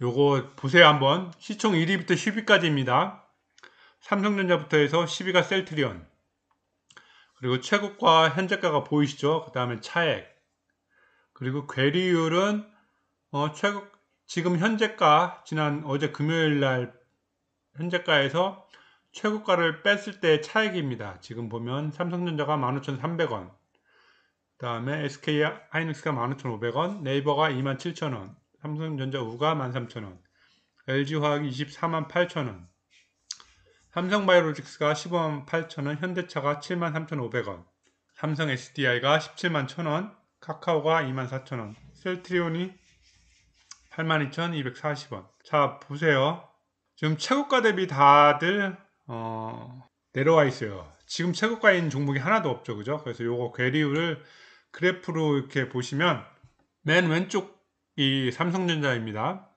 요거 보세요 한번 시총 1위부터 10위까지입니다. 삼성전자부터 해서 10위가 셀트리온 그리고 최고가 현재가가 보이시죠? 그 다음에 차액 그리고 괴리율은 어, 최고 지금 현재가 지난 어제 금요일날 현재가에서 최고가를 뺐을 때 차액입니다. 지금 보면 삼성전자가 15,300원 그 다음에 SK하이닉스가 15,500원 네이버가 27,000원 삼성전자 우가 13,000원, LG화학이 2 4 8 0 0 0원 삼성바이오로직스가 1 5 8 0 0 0원 현대차가 7 3,500원, 삼성 SDI가 1 7 0 0 0원 카카오가 2 4 0 0 0원 셀트리온이 8 2,240원. 자 보세요. 지금 최고가 대비 다들 어, 내려와 있어요. 지금 최고가인 종목이 하나도 없죠. 그죠? 그래서 요거 괴리율을 그래프로 이렇게 보시면 맨 왼쪽 이 삼성전자입니다.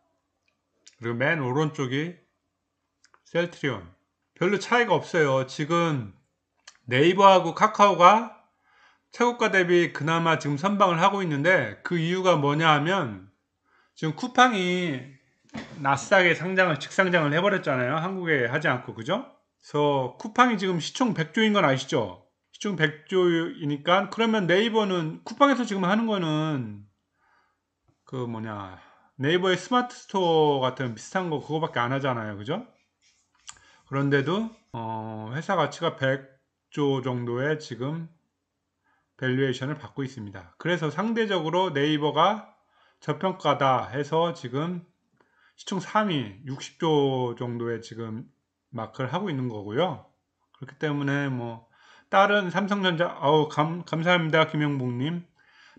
그리고 맨 오른쪽이 셀트리온. 별로 차이가 없어요. 지금 네이버하고 카카오가 최고가 대비 그나마 지금 선방을 하고 있는데 그 이유가 뭐냐 하면 지금 쿠팡이 나스닥에 상장을 직상장을 해버렸잖아요. 한국에 하지 않고 그죠? 그래서 쿠팡이 지금 시총 100조인 건 아시죠? 시총 100조이니까 그러면 네이버는 쿠팡에서 지금 하는 거는 그 뭐냐 네이버의 스마트 스토어 같은 비슷한 거 그거밖에 안 하잖아요 그죠 그런데도 어, 회사 가치가 100조 정도의 지금 밸류에이션을 받고 있습니다 그래서 상대적으로 네이버가 저평가다 해서 지금 시총 3위 60조 정도의 지금 마크를 하고 있는 거고요 그렇기 때문에 뭐 다른 삼성전자 아우 감, 감사합니다 김영복님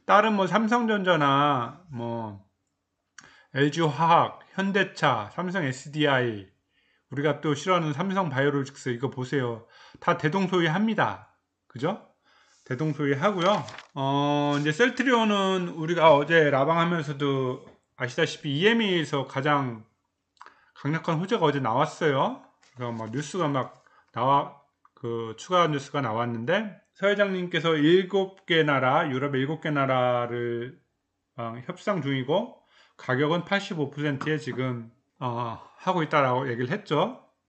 다른 뭐 삼성전자나 뭐 LG화학, 현대차, 삼성 SDI 우리가 또 싫어하는 삼성 바이오로직스 이거 보세요. 다 대동소이합니다. 그죠? 대동소이하고요. 어, 이제 셀트리온은 우리가 어제 라방하면서도 아시다시피 EME에서 가장 강력한 호재가 어제 나왔어요. 그래서 막 뉴스가 막 나와 그 추가 뉴스가 나왔는데 서회장님께서 일곱 개 나라, 유럽 일곱 개 나라를 어, 협상 중이고 가격은 85%에 지금 어, 하고 있다라고 얘기를 했죠.